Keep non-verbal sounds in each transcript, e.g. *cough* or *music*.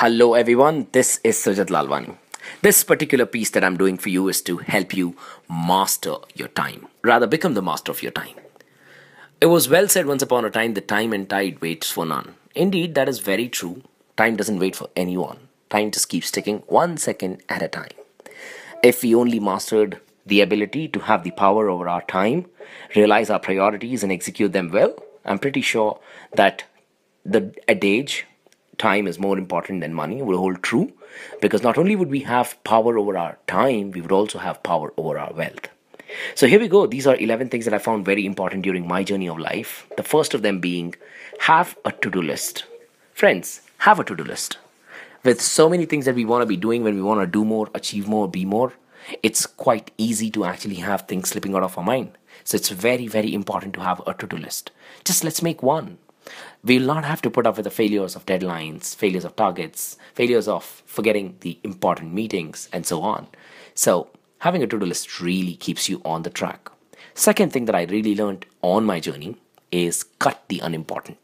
Hello everyone, this is Sajat Lalwani. This particular piece that I'm doing for you is to help you master your time, rather become the master of your time. It was well said once upon a time the time and tide waits for none. Indeed, that is very true. Time doesn't wait for anyone. Time just keeps ticking one second at a time. If we only mastered the ability to have the power over our time, realize our priorities and execute them well, I'm pretty sure that the adage time is more important than money would hold true because not only would we have power over our time, we would also have power over our wealth. So here we go. These are 11 things that I found very important during my journey of life. The first of them being have a to do list. Friends, have a to do list. With so many things that we want to be doing when we want to do more, achieve more, be more, it's quite easy to actually have things slipping out of our mind. So it's very, very important to have a to do list. Just let's make one we will not have to put up with the failures of deadlines, failures of targets, failures of forgetting the important meetings, and so on. So, having a to do list really keeps you on the track. Second thing that I really learned on my journey is cut the unimportant.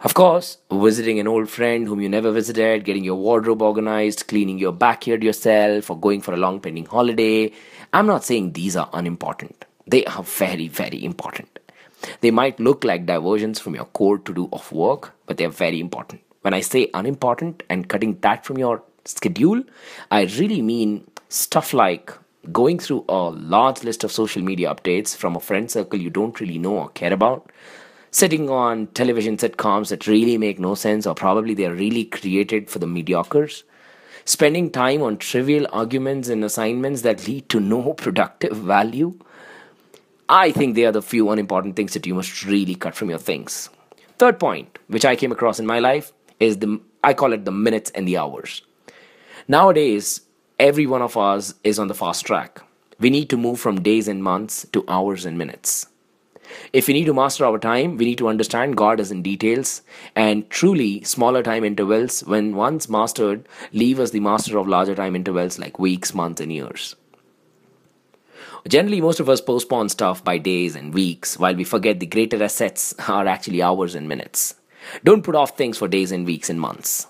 Of course, visiting an old friend whom you never visited, getting your wardrobe organized, cleaning your backyard yourself, or going for a long pending holiday. I'm not saying these are unimportant. They are very, very important. They might look like diversions from your core to do of work, but they are very important. When I say unimportant and cutting that from your schedule, I really mean stuff like going through a large list of social media updates from a friend circle you don't really know or care about, sitting on television sitcoms that really make no sense or probably they're really created for the mediocres, spending time on trivial arguments and assignments that lead to no *laughs* productive value, I think they are the few unimportant things that you must really cut from your things. Third point, which I came across in my life, is the I call it the minutes and the hours. Nowadays, every one of us is on the fast track. We need to move from days and months to hours and minutes. If we need to master our time, we need to understand God is in details, and truly, smaller time intervals, when once mastered, leave us the master of larger time intervals like weeks, months, and years. Generally, most of us postpone stuff by days and weeks while we forget the greater assets are actually hours and minutes. Don't put off things for days and weeks and months.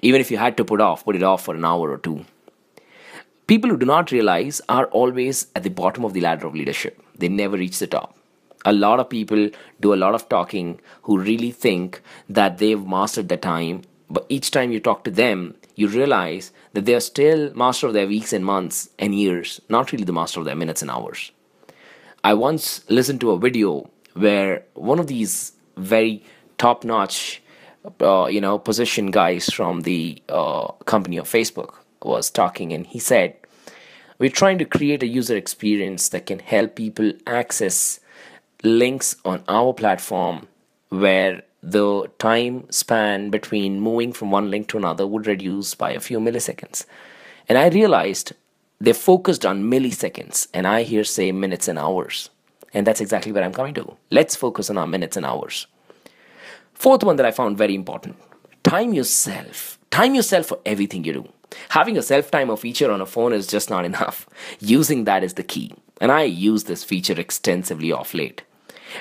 Even if you had to put off, put it off for an hour or two. People who do not realize are always at the bottom of the ladder of leadership, they never reach the top. A lot of people do a lot of talking who really think that they've mastered the time, but each time you talk to them, you realize that they are still master of their weeks and months and years, not really the master of their minutes and hours. I once listened to a video where one of these very top notch, uh, you know, position guys from the uh, company of Facebook was talking, and he said, We're trying to create a user experience that can help people access links on our platform where the time span between moving from one link to another would reduce by a few milliseconds. And I realized they focused on milliseconds, and I here say minutes and hours. And that's exactly where I'm coming to. Let's focus on our minutes and hours. Fourth one that I found very important time yourself. Time yourself for everything you do. Having a self timer feature on a phone is just not enough. *laughs* Using that is the key. And I use this feature extensively off late.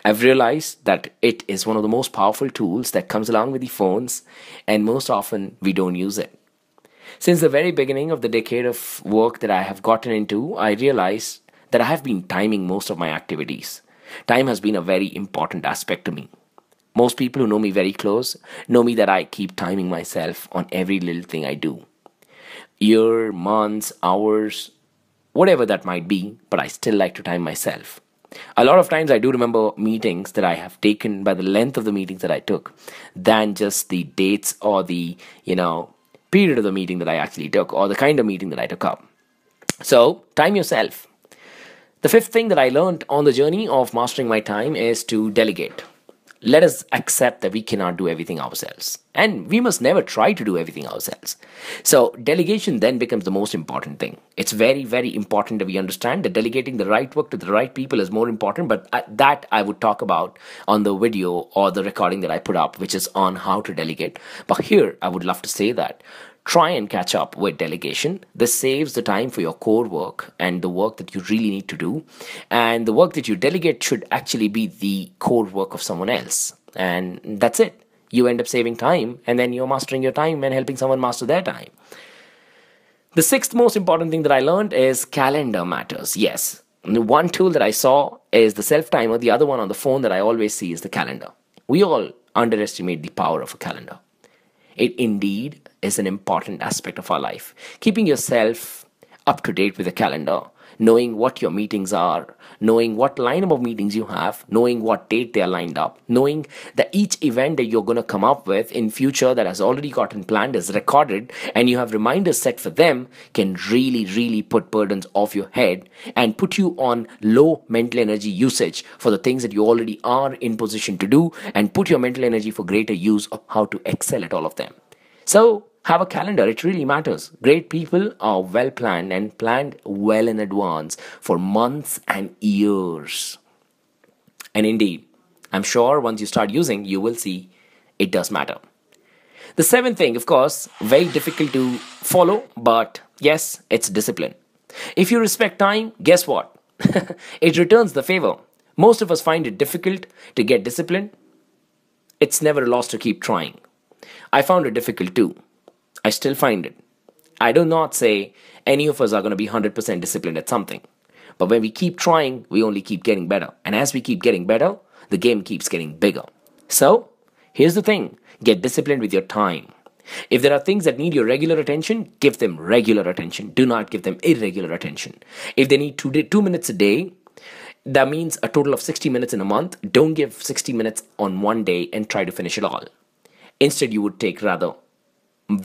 I've realized that it is one of the most powerful tools that comes along with the phones, and most often we don't use it. Since the very beginning of the decade of work that I have gotten into, I realized that I have been timing most of my activities. Time has been a very important aspect to me. Most people who know me very close know me that I keep timing myself on every little thing I do. Year, months, hours, whatever that might be, but I still like to time myself. A lot of times I do remember meetings that I have taken by the length of the meetings that I took than just the dates or the, you know, period of the meeting that I actually took or the kind of meeting that I took up. So, time yourself. The fifth thing that I learned on the journey of mastering my time is to delegate let us accept that we cannot do everything ourselves. And we must never try to do everything ourselves. So, delegation then becomes the most important thing. It's very, very important that we understand that delegating the right work to the right people is more important. But that I would talk about on the video or the recording that I put up, which is on how to delegate. But here, I would love to say that Try and catch up with delegation. This saves the time for your core work and the work that you really need to do. And the work that you delegate should actually be the core work of someone else. And that's it. You end up saving time and then you're mastering your time and helping someone master their time. The sixth most important thing that I learned is calendar matters. Yes. One tool that I saw is the self timer, the other one on the phone that I always see is the calendar. We all underestimate the power of a calendar. It indeed is an important aspect of our life. Keeping yourself up to date with the calendar, knowing what your meetings are, knowing what lineup of meetings you have, knowing what date they are lined up, knowing that each event that you're going to come up with in future that has already gotten planned is recorded and you have reminders set for them can really really put burdens off your head and put you on low mental energy usage for the things that you already are in position to do and put your mental energy for greater use of how to excel at all of them. So, have a calendar, it really matters. Great people are well planned and planned well in advance for months and years. And indeed, I'm sure once you start using, you will see it does matter. The seventh thing, of course, very difficult to follow, but yes, it's discipline. If you respect time, guess what? *laughs* it returns the favor. Most of us find it difficult to get disciplined. It's never a loss to keep trying. I found it difficult too. I still find it. I do not say any of us are going to be 100% disciplined at something. But when we keep trying, we only keep getting better. And as we keep getting better, the game keeps getting bigger. So, here's the thing get disciplined with your time. If there are things that need your regular attention, give them regular attention. Do not give them irregular attention. If they need two, day, two minutes a day, that means a total of 60 minutes in a month. Don't give 60 minutes on one day and try to finish it all. Instead, you would take rather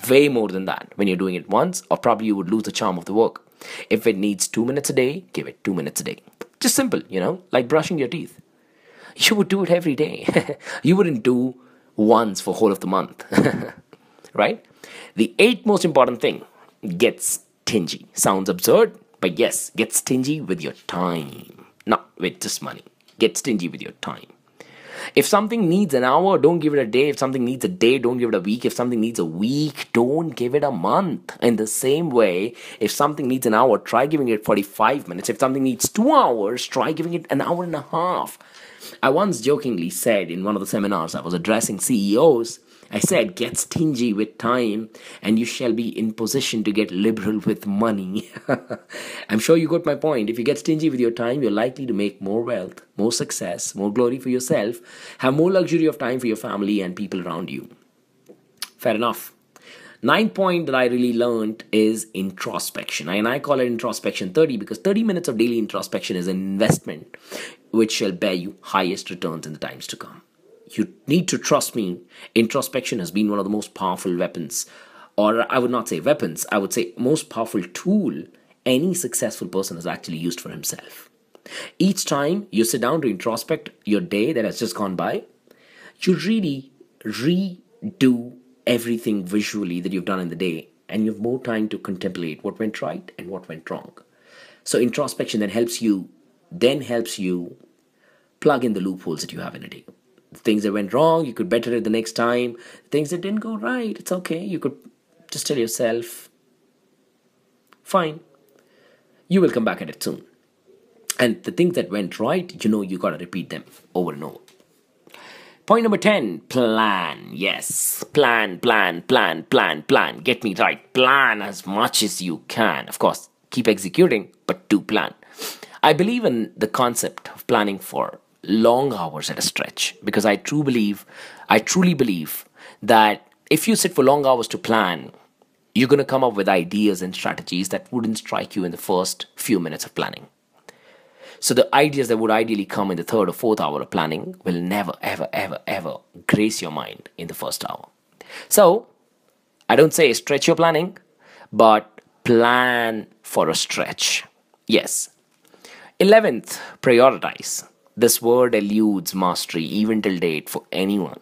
way more than that when you're doing it once, or probably you would lose the charm of the work. If it needs two minutes a day, give it two minutes a day. Just simple, you know, like brushing your teeth. You would do it every day. *laughs* you wouldn't do once for whole of the month, *laughs* right? The eighth most important thing gets stingy. Sounds absurd, but yes, get stingy with your time, not with just money. Get stingy with your time. If something needs an hour, don't give it a day. If something needs a day, don't give it a week. If something needs a week, don't give it a month. In the same way, if something needs an hour, try giving it 45 minutes. If something needs two hours, try giving it an hour and a half. I once jokingly said in one of the seminars I was addressing CEOs I said, get stingy with time and you shall be in position to get liberal with money. *laughs* I'm sure you got my point. If you get stingy with your time, you're likely to make more wealth, more success, more glory for yourself, have more luxury of time for your family and people around you. Fair enough. Ninth point that I really learned is introspection. And I call it introspection 30 because 30 minutes of daily introspection is an investment which shall bear you highest returns in the times to come. You need to trust me. Introspection has been one of the most powerful weapons, or I would not say weapons, I would say most powerful tool any successful person has actually used for himself. Each time you sit down to introspect your day that has just gone by, you really redo everything visually that you've done in the day and you have more time to contemplate what went right and what went wrong. So introspection then helps you, then helps you plug in the loopholes that you have in a day things that went wrong you could better it the next time things that didn't go right it's okay you could just tell yourself fine you will come back at it soon and the things that went right you know you got to repeat them over and over point number 10 plan yes plan plan plan plan plan get me right plan as much as you can of course keep executing but do plan i believe in the concept of planning for long hours at a stretch because I truly believe, I truly believe that if you sit for long hours to plan, you're going to come up with ideas and strategies that wouldn't strike you in the first few minutes of planning. So the ideas that would ideally come in the third or fourth hour of planning will never, ever, ever, ever grace your mind in the first hour. So I don't say stretch your planning, but plan for a stretch. Yes. 11th, prioritize. This word eludes mastery even till date for anyone.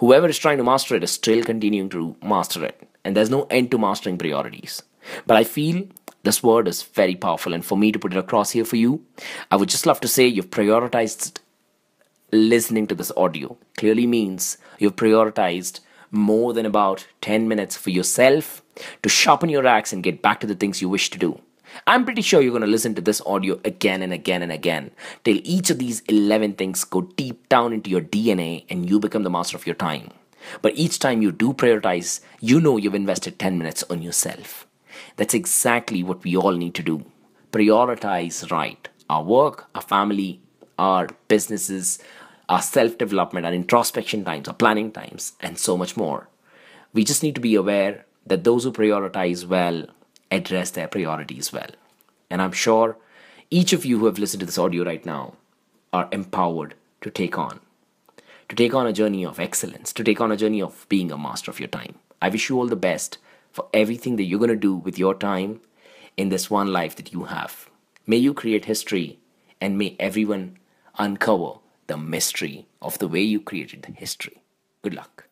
Whoever is trying to master it is still continuing to master it, and there's no end to mastering priorities. But I feel this word is very powerful, and for me to put it across here for you, I would just love to say you've prioritized listening to this audio. Clearly means you've prioritized more than about 10 minutes for yourself to sharpen your axe and get back to the things you wish to do. I'm pretty sure you're going to listen to this audio again and again and again till each of these 11 things go deep down into your DNA and you become the master of your time. But each time you do prioritize, you know you've invested 10 minutes on yourself. That's exactly what we all need to do. Prioritize right our work, our family, our businesses, our self development, our introspection times, our planning times, and so much more. We just need to be aware that those who prioritize well address their priorities well. And I'm sure each of you who have listened to this audio right now are empowered to take on, to take on a journey of excellence, to take on a journey of being a master of your time. I wish you all the best for everything that you're going to do with your time in this one life that you have. May you create history and may everyone uncover the mystery of the way you created history. Good luck.